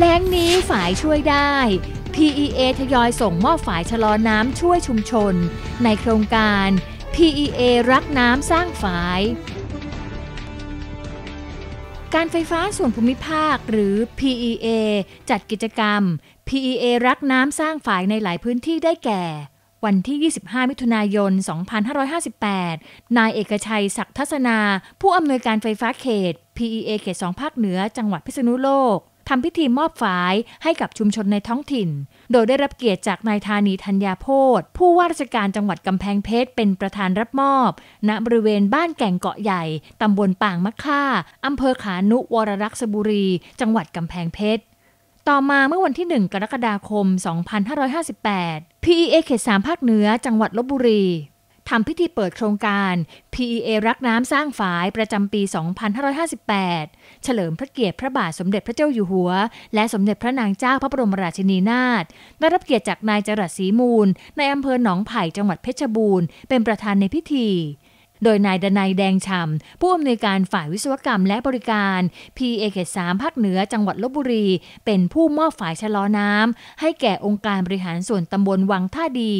แล้งนี้ฝายช่วยได้ PEA ทยอยส่งมอบฝายชะลอน้ำช่วยชุมชน ในโครงการ PEA รักน้ำสร้างฝาย การไฟฟ้าส่วนภูมิภาคหรือ PEA จัดกิจกรรม PEA รักน้ำสร้างฝายในหลายพื้นที่ได้แก่ วันที่ 25 มิถุนายน 2558 นายเอกชัยศักทัศนาผู้อำนวยการไฟฟ้าเขต PEA เขต2ภาคเหนือจังหวัดพิษณุโลกทำพิธีมอบฝายให้กับชุมชนในท้องถิ่น โดยได้รับเกียรติจากนายธานีธัญญาโพธผู้ว่าราชการจังหวัดกำแพงเพชรเป็นประธานรับมอบ ณบริเวณบ้านแก่งเกาะใหญ่ตำบลป่างมะค่าอำเภอขานุวรรักษบุรี จังหวัดกำแพงเพชร ต่อมาเมื่อวันที่ 1กรกฎาคม 2558 PEA เขต3ภาคเหนือจังหวัดลบบุรีทำพิธีเปิดโครงการ PEA รักน้ำสร้างฝายประจำปี 2558 เฉลิมพระเกียรติพระบาทสมเด็จพระเจ้าอยู่หัว และสมเด็จพระนางเจ้าพระบรมราชินีนาถได้รับเกียรติจากนายจรัสศรีมูล ในอำเภอหนองไผ่จังหวัดเพชรบูรณ์ เป็นประธานในพิธีโดยนายดนายแดงชำผู้อำนวยการฝ่ายวิศวกรรมและบริการ PA เขสามภาคเหนือจังหวัดลบบุรี เป็นผู้มอบฝายชะลอน้ำให้แก่องค์การบริหารส่วนตำบลวังท่าดี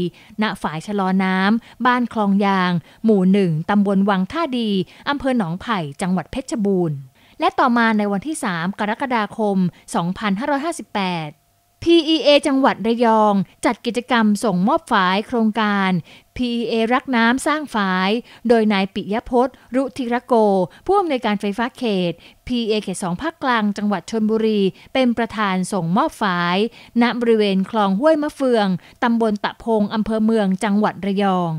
ณฝายชะลอน้ำบ้านคลองยาง หมู่หนึ่งตำบลวังท่าดีอำเภอหนองไผ่จังหวัดเพชรบูรณ์ และต่อมาในวันที่ 3 กรกฎาคม 2558 PEA จังหวัดระยอง จัดกิจกรรมส่งมอบฝายโครงการ PEA รักน้ำสร้างฝาย โดยนายปิยพจน์รุธิรโกผู้อำนวยการไฟฟ้าเขต PEA เขตสองภาคกลางจังหวัดชนบุรี เป็นประธานส่งมอบฝายณบริเวณคลองห้วยมะเฟือง ตำบลตะพงอำเภอเมืองจังหวัดระยอง